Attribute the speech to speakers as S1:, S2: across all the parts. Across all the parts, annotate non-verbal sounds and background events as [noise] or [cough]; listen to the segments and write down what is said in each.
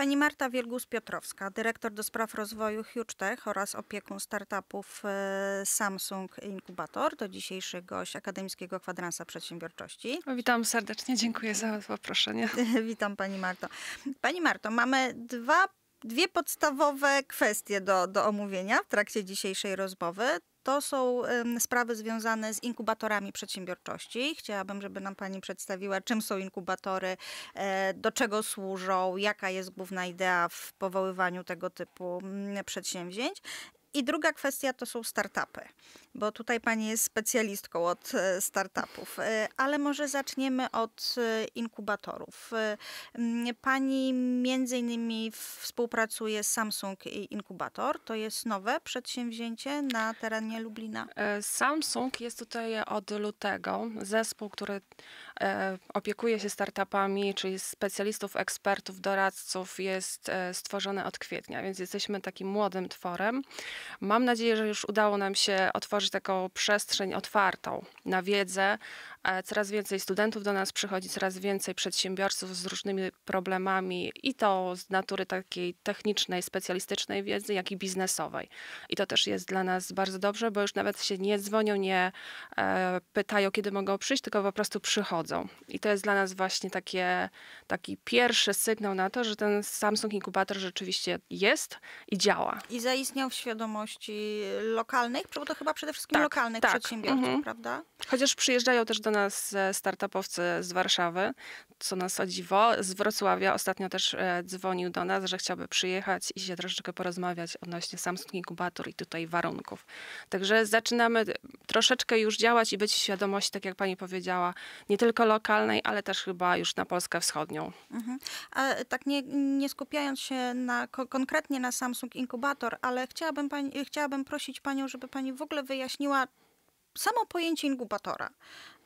S1: Pani Marta Wielgus-Piotrowska, dyrektor do spraw rozwoju HugeTech oraz opiekun startupów e, Samsung Inkubator, to dzisiejszy gość Akademickiego Kwadransa Przedsiębiorczości. Witam serdecznie, dziękuję za zaproszenie. [laughs] Witam Pani Marto. Pani Marto, mamy dwa dwie podstawowe kwestie do, do omówienia w trakcie dzisiejszej rozmowy to są sprawy związane z inkubatorami przedsiębiorczości. Chciałabym, żeby nam Pani przedstawiła, czym są inkubatory, e, do czego służą, jaka jest główna idea w powoływaniu tego typu mm, przedsięwzięć i druga kwestia to są startupy, bo tutaj pani jest specjalistką od e, startupów, e, ale może zaczniemy od e, inkubatorów. Pani między innymi współpracuje z Samsung Inkubator, to jest nowe przedsięwzięcie na terenie Lublina. Samsung jest tutaj od lutego, zespół,
S2: który E, opiekuje się startupami, czyli specjalistów, ekspertów, doradców jest e, stworzone od kwietnia, więc jesteśmy takim młodym tworem. Mam nadzieję, że już udało nam się otworzyć taką przestrzeń otwartą na wiedzę, E, coraz więcej studentów do nas przychodzi, coraz więcej przedsiębiorców z różnymi problemami i to z natury takiej technicznej, specjalistycznej wiedzy, jak i biznesowej. I to też jest dla nas bardzo dobrze, bo już nawet się nie dzwonią, nie e, pytają, kiedy mogą przyjść, tylko po prostu przychodzą. I to jest dla nas właśnie takie, taki pierwszy sygnał na to, że ten Samsung Inkubator rzeczywiście jest i działa.
S1: I zaistniał w świadomości lokalnych, bo to chyba przede wszystkim tak, lokalnych tak. przedsiębiorców, mhm. prawda?
S2: Chociaż przyjeżdżają też do do nas e, startupowcy z Warszawy, co nas o dziwo. Z Wrocławia ostatnio też e, dzwonił do nas, że chciałby przyjechać i się troszeczkę porozmawiać odnośnie Samsung Inkubator i tutaj warunków. Także zaczynamy troszeczkę już działać i być w świadomości, tak jak pani powiedziała, nie tylko lokalnej, ale też chyba już na Polskę Wschodnią.
S1: Mhm. A tak nie, nie skupiając się na, konkretnie na Samsung Inkubator, ale chciałabym, pani, chciałabym prosić panią, żeby pani w ogóle wyjaśniła, samo pojęcie inkubatora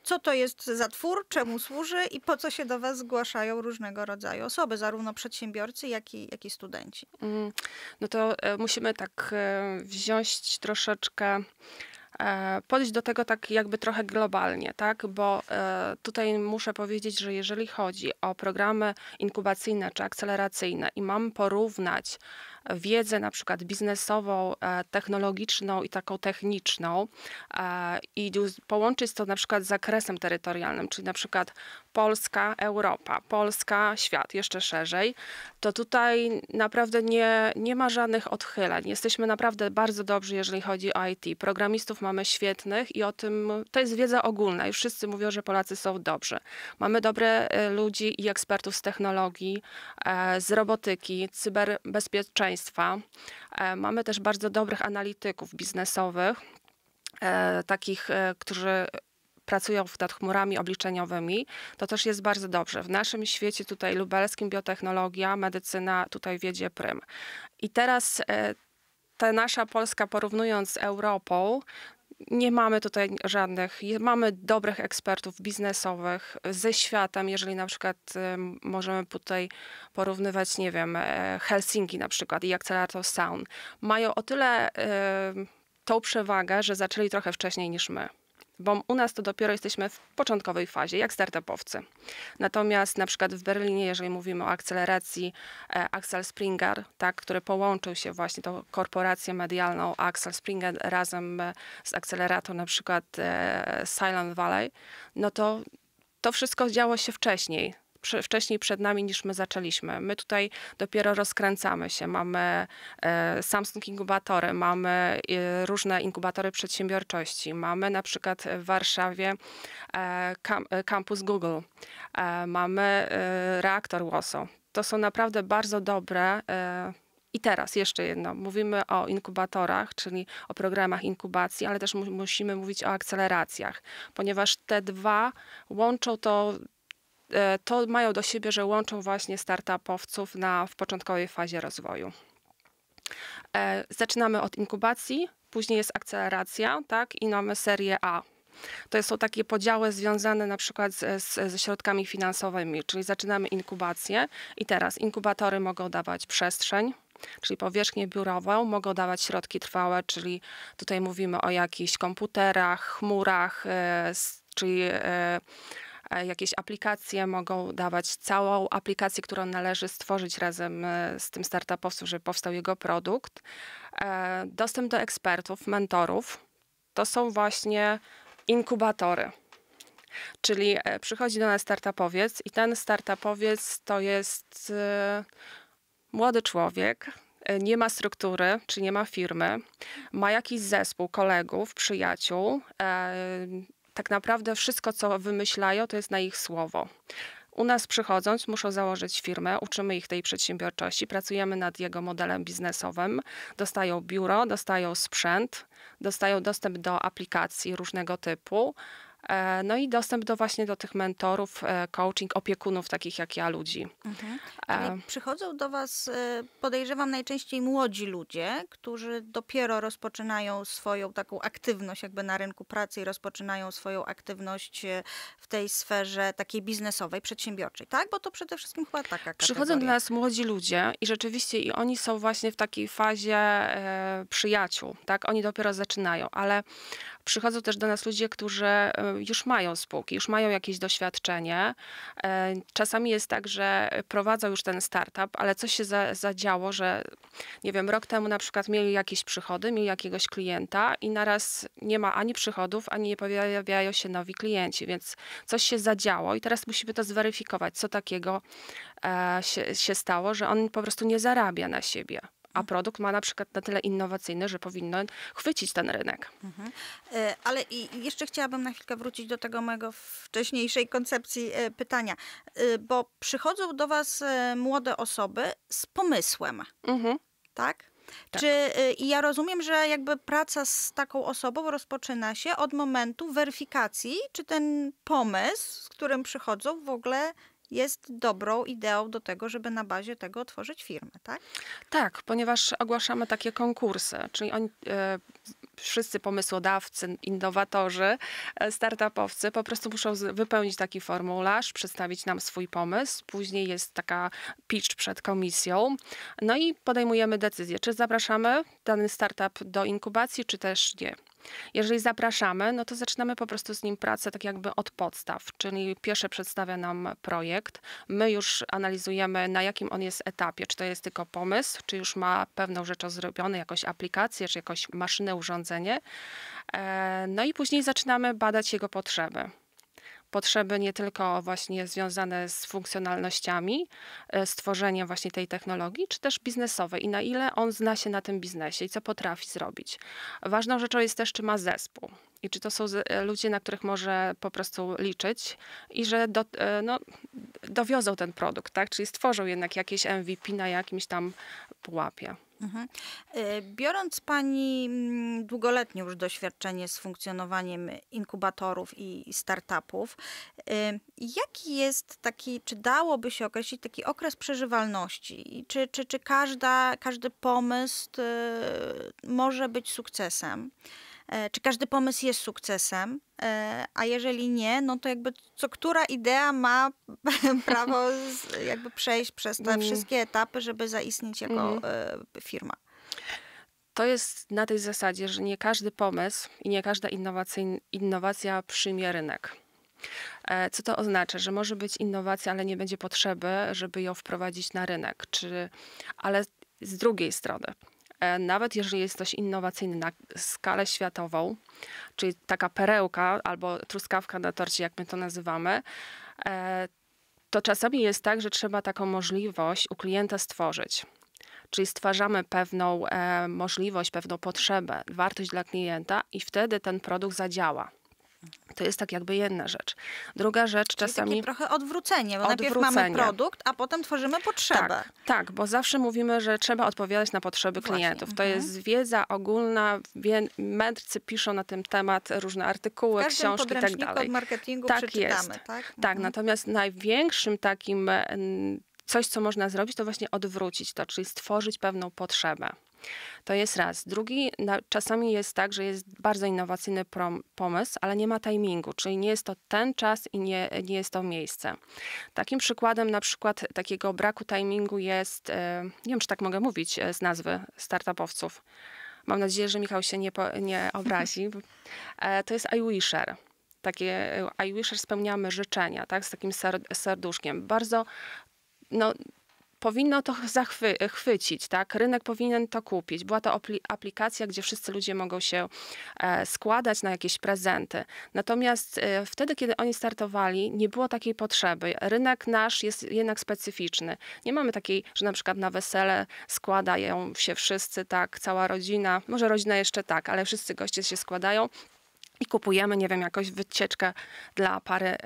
S1: co to jest za twór, czemu służy i po co się do was zgłaszają różnego rodzaju osoby, zarówno przedsiębiorcy, jak i, jak i studenci.
S2: Mm, no to e, musimy tak e, wziąć troszeczkę e, podejść do tego tak jakby trochę globalnie, tak? Bo tutaj muszę powiedzieć, że jeżeli chodzi o programy inkubacyjne czy akceleracyjne i mam porównać wiedzę na przykład biznesową, e, technologiczną i taką techniczną e, i połączyć to na przykład z zakresem terytorialnym, czyli na przykład Polska, Europa, Polska, świat, jeszcze szerzej, to tutaj naprawdę nie, nie ma żadnych odchyleń. Jesteśmy naprawdę bardzo dobrzy, jeżeli chodzi o IT. Programistów mamy świetnych i o tym, to jest wiedza ogólna i wszyscy mówią, że Polacy są dobrzy. Mamy dobre e, ludzi i ekspertów z technologii, z robotyki, cyberbezpieczeństwa, E, mamy też bardzo dobrych analityków biznesowych, e, takich, e, którzy pracują nad chmurami obliczeniowymi, to też jest bardzo dobrze. W naszym świecie tutaj lubelskim biotechnologia, medycyna tutaj wiedzie prym. I teraz ta nasza Polska porównując z Europą, nie mamy tutaj żadnych, mamy dobrych ekspertów biznesowych ze światem, jeżeli na przykład y, możemy tutaj porównywać, nie wiem, e, Helsinki na przykład i Accelerator Sound. Mają o tyle y, tą przewagę, że zaczęli trochę wcześniej niż my bo u nas to dopiero jesteśmy w początkowej fazie, jak startupowcy. Natomiast na przykład w Berlinie, jeżeli mówimy o akceleracji e, Axel Springer, tak, który połączył się właśnie tą korporację medialną Axel Springer razem e, z akceleratą na przykład e, Silent Valley, no to to wszystko działo się wcześniej wcześniej przed nami niż my zaczęliśmy. My tutaj dopiero rozkręcamy się. Mamy e, Samsung Inkubatory, mamy e, różne inkubatory przedsiębiorczości. Mamy na przykład w Warszawie e, kam, e, kampus Google. E, mamy e, reaktor Warsaw. To są naprawdę bardzo dobre... I teraz jeszcze jedno. Mówimy o inkubatorach, czyli o programach inkubacji, ale też mu musimy mówić o akceleracjach, ponieważ te dwa łączą to E, to mają do siebie, że łączą właśnie startupowców na, w początkowej fazie rozwoju. E, zaczynamy od inkubacji, później jest akceleracja tak, i mamy serię A, to są takie podziały związane na przykład z, z, ze środkami finansowymi, czyli zaczynamy inkubację i teraz inkubatory mogą dawać przestrzeń, czyli powierzchnię biurową, mogą dawać środki trwałe, czyli tutaj mówimy o jakichś komputerach, chmurach, y, czyli E, jakieś aplikacje, mogą dawać całą aplikację, którą należy stworzyć razem e, z tym startupowcem, żeby powstał jego produkt. E, dostęp do ekspertów, mentorów. To są właśnie inkubatory. Czyli przychodzi do nas startupowiec i ten startupowiec to jest młody człowiek, nie ma struktury, czy nie ma firmy, ma jakiś zespół kolegów, przyjaciół, tak naprawdę wszystko, co wymyślają, to jest na ich słowo. U nas przychodząc muszą założyć firmę, uczymy ich tej przedsiębiorczości, pracujemy nad jego modelem biznesowym, dostają biuro, dostają sprzęt, dostają dostęp do aplikacji różnego typu. E, no i dostęp do właśnie do tych mentorów, e, coaching, opiekunów takich jak ja ludzi. Mhm. E,
S1: przychodzą do Was, podejrzewam, najczęściej młodzi ludzie, którzy dopiero rozpoczynają swoją taką aktywność jakby na rynku pracy i rozpoczynają swoją aktywność w tej sferze takiej biznesowej, przedsiębiorczej, tak? Bo to przede wszystkim chyba taka kategoria. Przychodzą do
S2: nas młodzi ludzie i rzeczywiście i oni są właśnie w takiej fazie e, przyjaciół, tak? Oni dopiero zaczynają, ale Przychodzą też do nas ludzie, którzy e, już mają spółki, już mają jakieś doświadczenie. E, czasami jest tak, że prowadzą już ten startup, ale coś się za, zadziało, że nie wiem, rok temu na przykład mieli jakieś przychody, mieli jakiegoś klienta i naraz nie ma ani przychodów, ani nie pojawiają się nowi klienci, więc coś się zadziało i teraz musimy to zweryfikować, co takiego e, się, się stało, że on po prostu nie zarabia na siebie a produkt ma na przykład na tyle innowacyjny, że powinno chwycić ten rynek. Mhm.
S1: E, ale jeszcze chciałabym na chwilkę wrócić do tego mojego wcześniejszej koncepcji e, pytania, e, bo przychodzą do Was młode osoby z pomysłem, mhm. tak? Tak. Czy i ja rozumiem, że jakby praca z taką osobą rozpoczyna się od momentu weryfikacji, czy ten pomysł, z którym przychodzą, w ogóle jest dobrą ideą do tego, żeby na bazie tego tworzyć firmy, tak?
S2: Tak, ponieważ ogłaszamy takie konkursy, czyli oni, e, wszyscy pomysłodawcy, innowatorzy, e, startupowcy po prostu muszą wypełnić taki formularz, przedstawić nam swój pomysł, później jest taka pitch przed komisją, no i podejmujemy decyzję, czy zapraszamy dany startup do inkubacji, czy też nie. Jeżeli zapraszamy, no to zaczynamy po prostu z nim pracę tak jakby od podstaw, czyli pierwsze przedstawia nam projekt, my już analizujemy na jakim on jest etapie, czy to jest tylko pomysł, czy już ma pewną rzecz zrobione, jakąś aplikację, czy jakąś maszynę, urządzenie. E, no i później zaczynamy badać jego potrzeby potrzeby nie tylko właśnie związane z funkcjonalnościami, e, stworzeniem właśnie tej technologii, czy też biznesowe i na ile on zna się na tym biznesie i co potrafi zrobić. Ważną rzeczą jest też, czy ma zespół i czy to są e, ludzie, na których może po prostu liczyć i że do, e, no, dowiozą ten produkt, tak? czyli stworzą jednak jakieś MVP na jakimś tam pułapie.
S1: Mhm. E, biorąc Pani mm, długoletnie już doświadczenie z funkcjonowaniem inkubatorów i startupów, e, jaki jest taki, czy dałoby się określić taki okres przeżywalności? Czy, czy, czy każda, każdy pomysł e, może być sukcesem? E, czy każdy pomysł jest sukcesem, e, a jeżeli nie, no to jakby co która idea ma [laughs] prawo z, jakby przejść przez te mm. wszystkie etapy, żeby zaistnieć jako mhm. e, firma. To jest na tej zasadzie, że nie
S2: każdy pomysł i nie każda innowacja przyjmie rynek. Co to oznacza? Że może być innowacja, ale nie będzie potrzeby, żeby ją wprowadzić na rynek. Czy, ale z drugiej strony, E, nawet jeżeli jest coś innowacyjny na skalę światową, czyli taka perełka albo truskawka na torcie, jak my to nazywamy, e, to czasami jest tak, że trzeba taką możliwość u klienta stworzyć. Czyli stwarzamy pewną e, możliwość, pewną potrzebę, wartość dla klienta i wtedy ten produkt zadziała. To jest tak jakby jedna rzecz. Druga rzecz Czyli czasami...
S1: trochę odwrócenie, bo odwrócenie. najpierw mamy produkt, a potem tworzymy potrzebę. Tak,
S2: tak, bo zawsze mówimy, że trzeba odpowiadać na potrzeby Właśnie. klientów. To mhm. jest wiedza ogólna, mędrcy piszą na ten temat różne artykuły, książki i tak dalej.
S1: marketingu tak jest. tak? Tak, mhm.
S2: natomiast największym takim coś, co można zrobić, to właśnie odwrócić to, czyli stworzyć pewną potrzebę. To jest raz. Drugi, na, czasami jest tak, że jest bardzo innowacyjny prom, pomysł, ale nie ma timingu, czyli nie jest to ten czas i nie, nie jest to miejsce. Takim przykładem na przykład takiego braku timingu jest, e, nie wiem czy tak mogę mówić e, z nazwy startupowców, mam nadzieję, że Michał się nie, po, nie obrazi, [laughs] e, to jest iWisher takie iWisher spełniamy życzenia, tak, z takim serduszkiem. Bardzo no, powinno to chwycić, tak? Rynek powinien to kupić. Była to aplikacja, gdzie wszyscy ludzie mogą się e, składać na jakieś prezenty. Natomiast e, wtedy, kiedy oni startowali, nie było takiej potrzeby. Rynek nasz jest jednak specyficzny. Nie mamy takiej, że na przykład na wesele składają się wszyscy, tak, cała rodzina, może rodzina jeszcze tak, ale wszyscy goście się składają i kupujemy, nie wiem, jakąś wycieczkę dla pary y,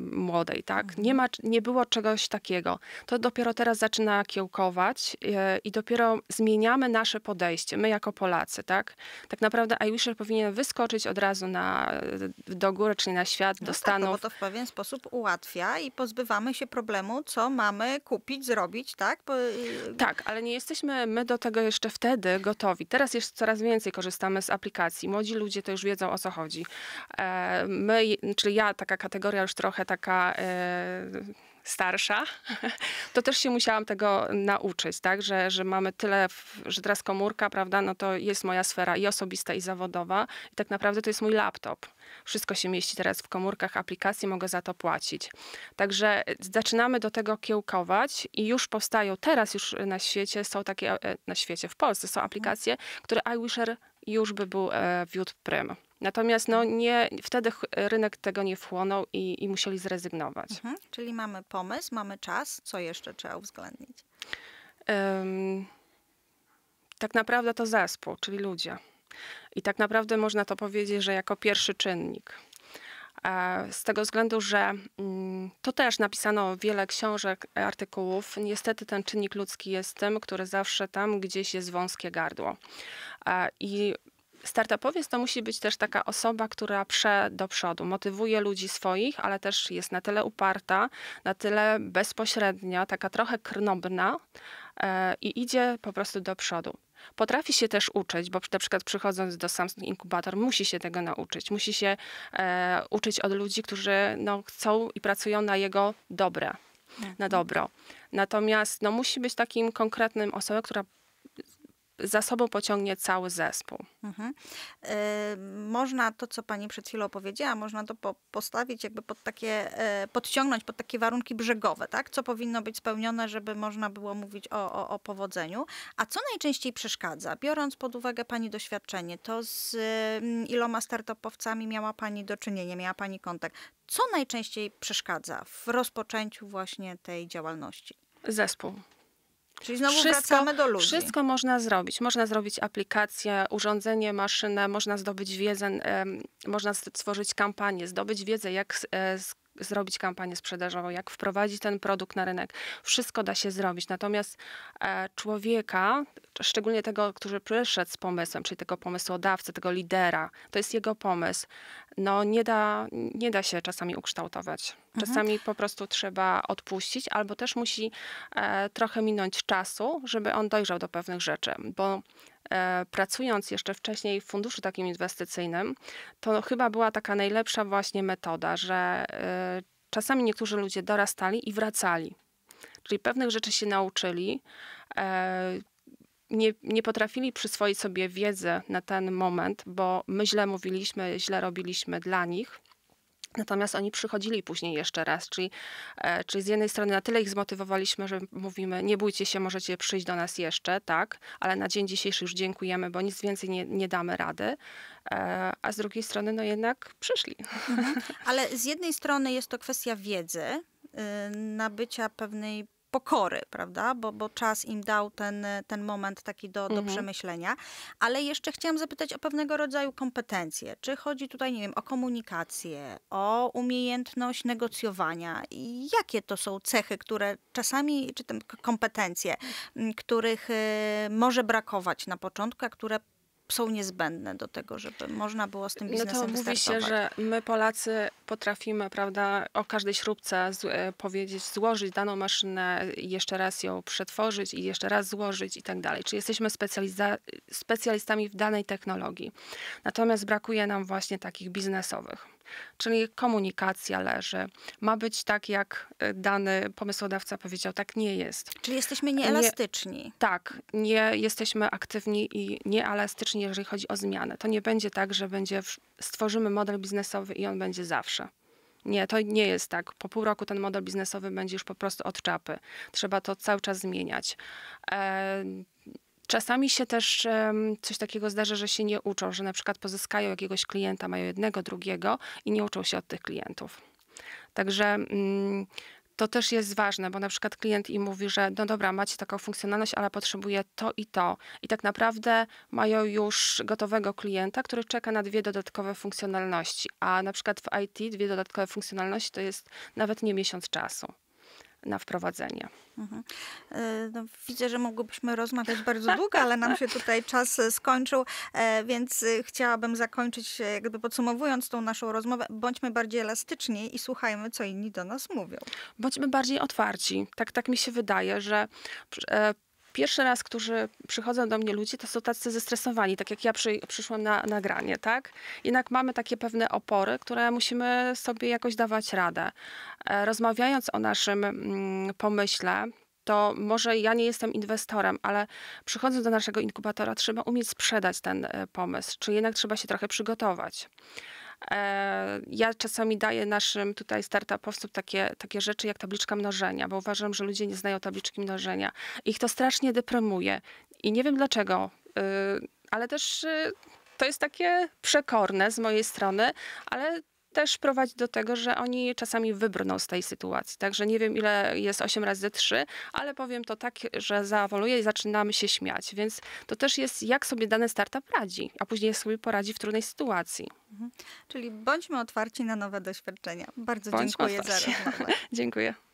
S2: młodej, tak? Mhm. Nie, ma, nie było czegoś takiego. To dopiero teraz zaczyna kiełkować y, i dopiero zmieniamy nasze podejście, my jako Polacy, tak? Tak naprawdę
S1: iWisher powinien wyskoczyć od razu na, do góry, czyli na świat, no do tak, no Stanów. bo to w pewien sposób ułatwia i pozbywamy się problemu, co mamy kupić, zrobić, tak? Bo... Y, tak, ale nie jesteśmy my do tego jeszcze wtedy gotowi. Teraz jeszcze coraz więcej korzystamy z aplikacji.
S2: Młodzi ludzie to już wiedzą, o co chodzi ludzi. E, my, czyli ja, taka kategoria już trochę taka e, starsza, [laughs] to też się musiałam tego nauczyć, tak, że, że mamy tyle, że teraz komórka, prawda, no to jest moja sfera i osobista, i zawodowa i tak naprawdę to jest mój laptop. Wszystko się mieści teraz w komórkach aplikacji, mogę za to płacić. Także zaczynamy do tego kiełkować i już powstają, teraz już na świecie są takie, e, na świecie, w Polsce są mhm. aplikacje, które iWisher już by był wiódł prym. Natomiast no, nie, wtedy rynek tego nie wchłonął i, i musieli zrezygnować. Mhm.
S1: Czyli mamy pomysł, mamy czas. Co jeszcze trzeba uwzględnić?
S2: Um, tak naprawdę to zespół, czyli ludzie. I tak naprawdę można to powiedzieć, że jako pierwszy czynnik. E, z tego względu, że mm, to też napisano wiele książek, e, artykułów. Niestety ten czynnik ludzki jest tym, który zawsze tam gdzieś jest wąskie gardło. E, I Startupowiec to musi być też taka osoba, która prze do przodu, motywuje ludzi swoich, ale też jest na tyle uparta, na tyle bezpośrednia, taka trochę krnobna e, i idzie po prostu do przodu. Potrafi się też uczyć, bo na przykład przychodząc do Samsung Inkubator musi się tego nauczyć. Musi się e, uczyć od ludzi, którzy no, chcą i pracują na jego dobre na mhm. dobro. Natomiast no, musi być takim konkretnym osobą, która za sobą pociągnie cały zespół.
S1: Mhm. E, można to, co pani przed chwilą powiedziała, można to po, postawić jakby pod takie, e, podciągnąć pod takie warunki brzegowe, tak? Co powinno być spełnione, żeby można było mówić o, o, o powodzeniu. A co najczęściej przeszkadza? Biorąc pod uwagę pani doświadczenie, to z mm, iloma startupowcami miała pani do czynienia, miała pani kontakt. Co najczęściej przeszkadza w rozpoczęciu właśnie tej działalności? Zespół. Czyli znowu wszystko, wracamy do ludzi. Wszystko
S2: można zrobić. Można zrobić aplikację, urządzenie, maszynę, można zdobyć wiedzę, można stworzyć kampanię, zdobyć wiedzę, jak e, zrobić kampanię sprzedażową, jak wprowadzić ten produkt na rynek. Wszystko da się zrobić. Natomiast e, człowieka, szczególnie tego, który przyszedł z pomysłem, czyli tego pomysłodawcy, tego lidera, to jest jego pomysł, no nie da, nie da się czasami ukształtować. Mhm. Czasami mhm. po prostu trzeba odpuścić, albo też musi e, trochę minąć czasu, żeby on dojrzał do pewnych rzeczy, bo E, pracując jeszcze wcześniej w funduszu takim inwestycyjnym, to chyba była taka najlepsza właśnie metoda, że e, czasami niektórzy ludzie dorastali i wracali. Czyli pewnych rzeczy się nauczyli, e, nie, nie potrafili przyswoić sobie wiedzy na ten moment, bo my źle mówiliśmy, źle robiliśmy dla nich. Natomiast oni przychodzili później jeszcze raz, czyli, e, czyli z jednej strony na tyle ich zmotywowaliśmy, że mówimy, nie bójcie się, możecie przyjść do nas jeszcze, tak, ale na dzień dzisiejszy już dziękujemy, bo nic więcej nie, nie damy rady,
S1: e, a z drugiej strony no jednak przyszli. Mhm. [laughs] Ale z jednej strony jest to kwestia wiedzy, y, nabycia pewnej pokory, prawda? Bo, bo czas im dał ten, ten moment taki do, do mhm. przemyślenia. Ale jeszcze chciałam zapytać o pewnego rodzaju kompetencje. Czy chodzi tutaj, nie wiem, o komunikację, o umiejętność negocjowania? I jakie to są cechy, które czasami, czy te kompetencje, których y, może brakować na początku, a które są niezbędne do tego, żeby można było z tym biznesem No to mówi się, że my Polacy
S2: potrafimy, prawda, o każdej śrubce z, e, powiedzieć, złożyć daną maszynę, jeszcze raz ją przetworzyć i jeszcze raz złożyć i tak dalej. Czy jesteśmy specjalistami w danej technologii. Natomiast brakuje nam właśnie takich biznesowych czyli komunikacja leży. Ma być tak, jak y, dany pomysłodawca powiedział, tak nie jest.
S1: Czyli jesteśmy nieelastyczni. Nie,
S2: tak, nie jesteśmy aktywni i nieelastyczni, jeżeli chodzi o zmiany. To nie będzie tak, że będzie, stworzymy model biznesowy i on będzie zawsze. Nie, to nie jest tak. Po pół roku ten model biznesowy będzie już po prostu od czapy. Trzeba to cały czas zmieniać. E, Czasami się też um, coś takiego zdarza, że się nie uczą, że na przykład pozyskają jakiegoś klienta, mają jednego, drugiego i nie uczą się od tych klientów. Także um, to też jest ważne, bo na przykład klient im mówi, że no dobra, macie taką funkcjonalność, ale potrzebuje to i to. I tak naprawdę mają już gotowego klienta, który czeka na dwie dodatkowe funkcjonalności, a na przykład w IT dwie dodatkowe funkcjonalności to jest nawet nie miesiąc czasu na wprowadzenie.
S1: Mhm. E, no, widzę, że mogłybyśmy rozmawiać bardzo długo, ale nam się tutaj czas skończył, e, więc e, chciałabym zakończyć, jakby podsumowując tą naszą rozmowę, bądźmy bardziej elastyczni i słuchajmy, co inni do nas mówią.
S2: Bądźmy bardziej otwarci. Tak, tak mi się wydaje, że pierwszy raz, którzy przychodzą do mnie ludzie, to są tacy zestresowani, tak jak ja przy, przyszłam na nagranie, tak? Jednak mamy takie pewne opory, które musimy sobie jakoś dawać radę. E, rozmawiając o naszym mm, pomyśle, to może ja nie jestem inwestorem, ale przychodząc do naszego inkubatora, trzeba umieć sprzedać ten e, pomysł, czy jednak trzeba się trochę przygotować. E, ja czasami daję naszym tutaj startupowcom takie, takie rzeczy jak tabliczka mnożenia, bo uważam, że ludzie nie znają tabliczki mnożenia. Ich to strasznie deprymuje i nie wiem dlaczego, y, ale też y, to jest takie przekorne z mojej strony, ale też prowadzi do tego, że oni czasami wybrną z tej sytuacji. Także nie wiem, ile jest 8 razy 3, ale powiem to tak, że zawoluje i zaczynamy się śmiać. Więc to też jest, jak sobie dany startup radzi, a później sobie poradzi w trudnej sytuacji.
S1: Mhm. Czyli bądźmy otwarci na nowe doświadczenia. Bardzo dziękuję za rozmowę. [laughs]
S2: dziękuję.